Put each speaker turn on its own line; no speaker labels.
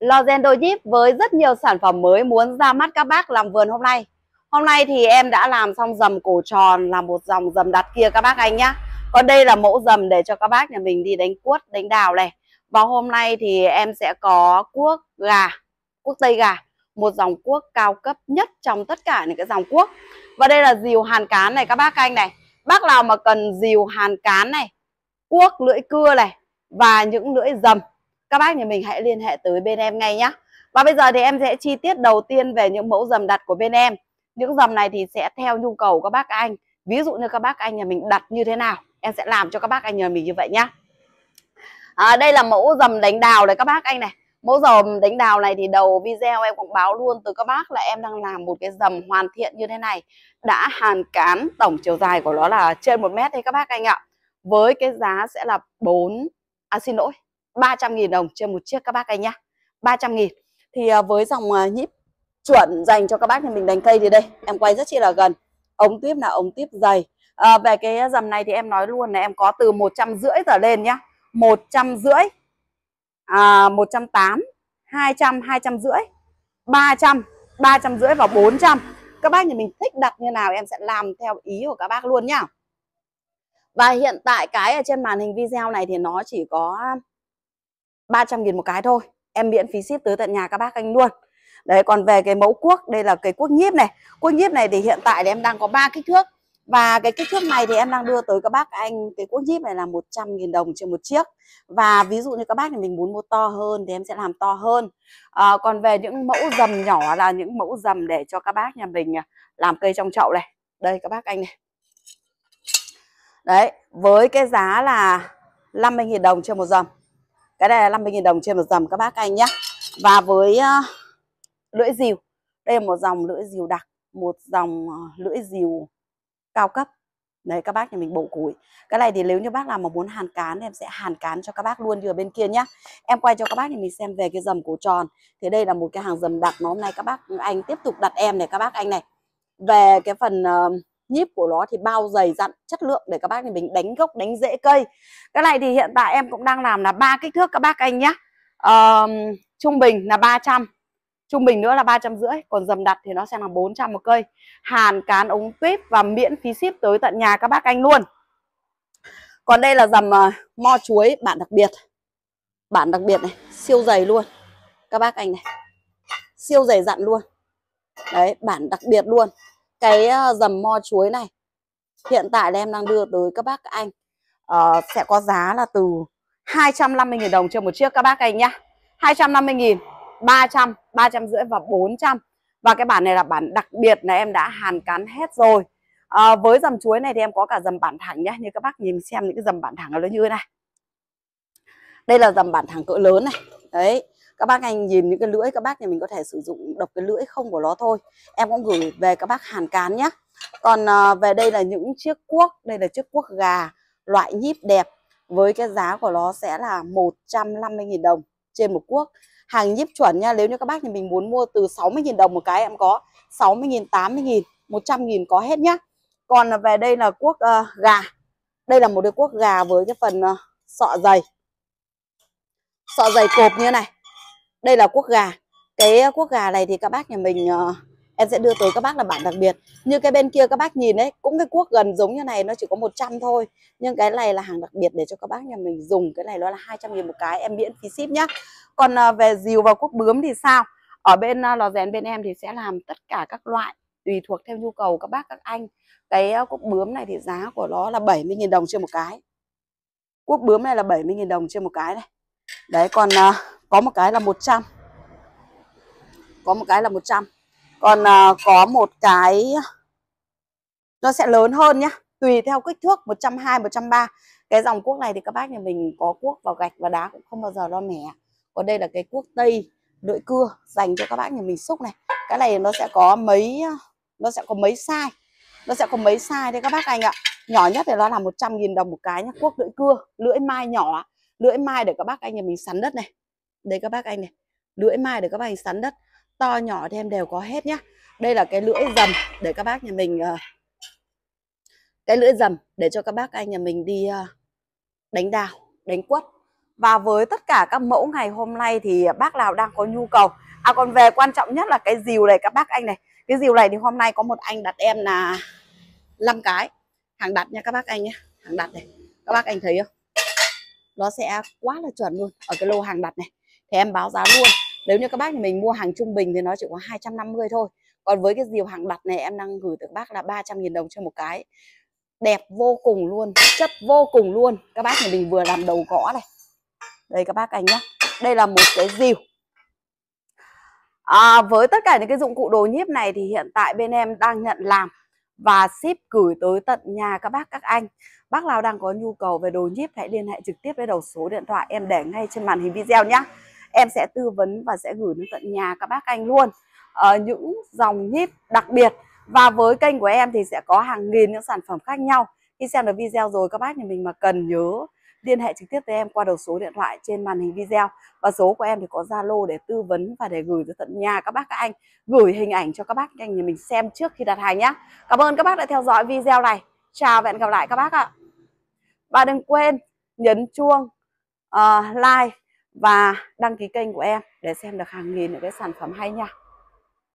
Lozen đôi díp với rất nhiều sản phẩm mới muốn ra mắt các bác làm vườn hôm nay. Hôm nay thì em đã làm xong dầm cổ tròn là một dòng dầm đặt kia các bác anh nhá. Còn đây là mẫu dầm để cho các bác nhà mình đi đánh cuốt, đánh đào này. Và hôm nay thì em sẽ có cuốc gà, cuốc tây gà, một dòng cuốc cao cấp nhất trong tất cả những cái dòng cuốc. Và đây là dìu hàn cán này các bác anh này. Bác nào mà cần dìu hàn cán này, cuốc lưỡi cưa này và những lưỡi dầm các bác nhà mình hãy liên hệ tới bên em ngay nhé. Và bây giờ thì em sẽ chi tiết đầu tiên về những mẫu dầm đặt của bên em. Những dầm này thì sẽ theo nhu cầu các bác anh. Ví dụ như các bác anh nhà mình đặt như thế nào, em sẽ làm cho các bác anh nhà mình như vậy nhá. À, đây là mẫu dầm đánh đào này các bác anh này. Mẫu dầm đánh đào này thì đầu video em cũng báo luôn từ các bác là em đang làm một cái dầm hoàn thiện như thế này. Đã hàn cán, tổng chiều dài của nó là trên một mét đấy các bác anh ạ. Với cái giá sẽ là 4, à xin lỗi, 300.000 đồng trên một chiếc các bác anh nhá 300.000 thì à, với dòng à, nhíp chuẩn dành cho các bác thì mình đánh cây thì đây em quay rất chi là gần ống tiếp là ống tiếp dày à, về cái dầm này thì em nói luôn là em có từ một trăm rưỡi trở lên nhá một trăm rưỡi à, một trăm tám hai trăm hai trăm rưỡi ba trăm ba trăm rưỡi và bốn trăm các bác nhà mình thích đặt như nào em sẽ làm theo ý của các bác luôn nhá và hiện tại cái ở trên màn hình video này thì nó chỉ có 300 nghìn một cái thôi em miễn phí ship tới tận nhà các bác anh luôn đấy còn về cái mẫu cuốc đây là cái cuốc nhíp này cuốc nhíp này thì hiện tại thì em đang có ba kích thước và cái kích thước này thì em đang đưa tới các bác anh cái cuốc nhíp này là 100 nghìn đồng trên một chiếc và ví dụ như các bác thì mình muốn mua to hơn thì em sẽ làm to hơn à, còn về những mẫu dầm nhỏ là những mẫu dầm để cho các bác nhà mình à, làm cây trong chậu này đây các bác anh này đấy với cái giá là 50 nghìn đồng trên một dầm cái này là 50.000 đồng trên một dầm các bác anh nhá và với uh, lưỡi dìu đây là một dòng lưỡi dìu đặc một dòng uh, lưỡi dìu cao cấp đấy các bác nhà mình bổ củi cái này thì nếu như bác làm mà muốn hàn cán thì em sẽ hàn cán cho các bác luôn như ở bên kia nhá em quay cho các bác thì mình xem về cái dầm cổ tròn thì đây là một cái hàng dầm đặc mà hôm nay các bác anh tiếp tục đặt em này các bác anh này về cái phần uh, nhíp của nó thì bao dày dặn chất lượng để các bác thì mình đánh gốc đánh rễ cây cái này thì hiện tại em cũng đang làm là ba kích thước các bác anh nhé à, trung bình là 300 trung bình nữa là ba trăm rưỡi còn dầm đặt thì nó sẽ là 400 một cây hàn cán ống tuyếp và miễn phí ship tới tận nhà các bác anh luôn còn đây là dầm uh, mo chuối bản đặc biệt bản đặc biệt này siêu dày luôn các bác anh này siêu dày dặn luôn đấy bản đặc biệt luôn cái ờ, dầm mo chuối này hiện tại là em đang đưa tới các bác anh uh, sẽ có giá là từ 250.000 đồng cho một chiếc các bác anh nhá 250.000 300 rưỡi và 400 và cái bản này là bản đặc biệt là em đã hàn cắn hết rồi à, với dầm chuối này thì em có cả dầm bản thẳng nhá như các bác nhìn xem những cái dầm bản thẳng nó như thế này đây là dầm bản thẳng cỡ lớn này đấy các bác anh nhìn những cái lưỡi các bác nhà mình có thể sử dụng độc cái lưỡi không của nó thôi em cũng gửi về các bác hàn cán nhé còn à, về đây là những chiếc cuốc đây là chiếc cuốc gà loại nhíp đẹp với cái giá của nó sẽ là 150.000 đồng trên một cuốc hàng nhíp chuẩn nha nếu như các bác nhà mình muốn mua từ 60.000 đồng một cái em có 60.000 80.000 100.000 có hết nhá còn về đây là cuốc uh, gà đây là một cái cuốc gà với cái phần uh, sọ dày sọ dày cộp như này đây là quốc gà cái quốc ờ, gà này thì các bác nhà mình ờ, em sẽ đưa tới các bác là bản đặc biệt như cái bên kia các bác nhìn đấy cũng cái quốc gần giống như này nó chỉ có 100 thôi nhưng cái này là hàng đặc biệt để cho các bác nhà mình dùng cái này nó là 200 nghìn một cái em miễn phí ship nhá còn ờ, về dìu và quốc bướm thì sao ở bên lò rèn bên em thì sẽ làm tất cả các loại tùy thuộc theo nhu cầu các bác các anh cái quốc bướm này thì giá của nó là 70 nghìn đồng trên một cái quốc bướm này là 70 nghìn đồng trên một cái này đấy còn có một cái là 100 có một cái là 100 còn à, có một cái nó sẽ lớn hơn nhá tùy theo kích thước 120 130 cái dòng cuốc này thì các bác nhà mình có cuốc vào gạch và đá cũng không bao giờ lo mẻ còn đây là cái cuốc tây lưỡi cưa dành cho các bác nhà mình xúc này cái này nó sẽ có mấy nó sẽ có mấy size nó sẽ có mấy size đấy các bác anh ạ nhỏ nhất thì nó là 100.000 đồng một cái nhá cuốc lưỡi cưa lưỡi mai nhỏ lưỡi mai để các bác anh nhà mình sắn đất này đây các bác anh này lưỡi mai để các bác anh sắn đất to nhỏ thì em đều có hết nhá đây là cái lưỡi dầm để các bác nhà mình uh, cái lưỡi dầm để cho các bác anh nhà mình đi uh, đánh đào đánh quất và với tất cả các mẫu ngày hôm nay thì bác nào đang có nhu cầu à còn về quan trọng nhất là cái dìu này các bác anh này cái dìu này thì hôm nay có một anh đặt em là 5 cái hàng đặt nha các bác anh nhé hàng đặt này các bác anh thấy không nó sẽ quá là chuẩn luôn ở cái lô hàng đặt này thì em báo giá luôn nếu như các bác mình mua hàng trung bình thì nó chỉ có 250 thôi còn với cái diều hàng đặt này em đang gửi tới các bác là 300.000 đồng cho một cái đẹp vô cùng luôn chất vô cùng luôn các bác nhà mình vừa làm đầu gõ này đây các bác anh nhá đây là một cái diều à, với tất cả những cái dụng cụ đồ nhíp này thì hiện tại bên em đang nhận làm và ship gửi tới tận nhà các bác các anh bác nào đang có nhu cầu về đồ nhíp hãy liên hệ trực tiếp với đầu số điện thoại em để ngay trên màn hình video nhé em sẽ tư vấn và sẽ gửi đến tận nhà các bác anh luôn à, những dòng nhíp đặc biệt và với kênh của em thì sẽ có hàng nghìn những sản phẩm khác nhau khi xem được video rồi các bác nhà mình mà cần nhớ liên hệ trực tiếp với em qua đầu số điện thoại trên màn hình video và số của em thì có Zalo để tư vấn và để gửi tới tận nhà các bác các anh gửi hình ảnh cho các bác anh nhà mình xem trước khi đặt hàng nhé cảm ơn các bác đã theo dõi video này chào và hẹn gặp lại các bác ạ và đừng quên nhấn chuông uh, like và đăng ký kênh của em để xem được hàng nghìn những cái sản phẩm hay nha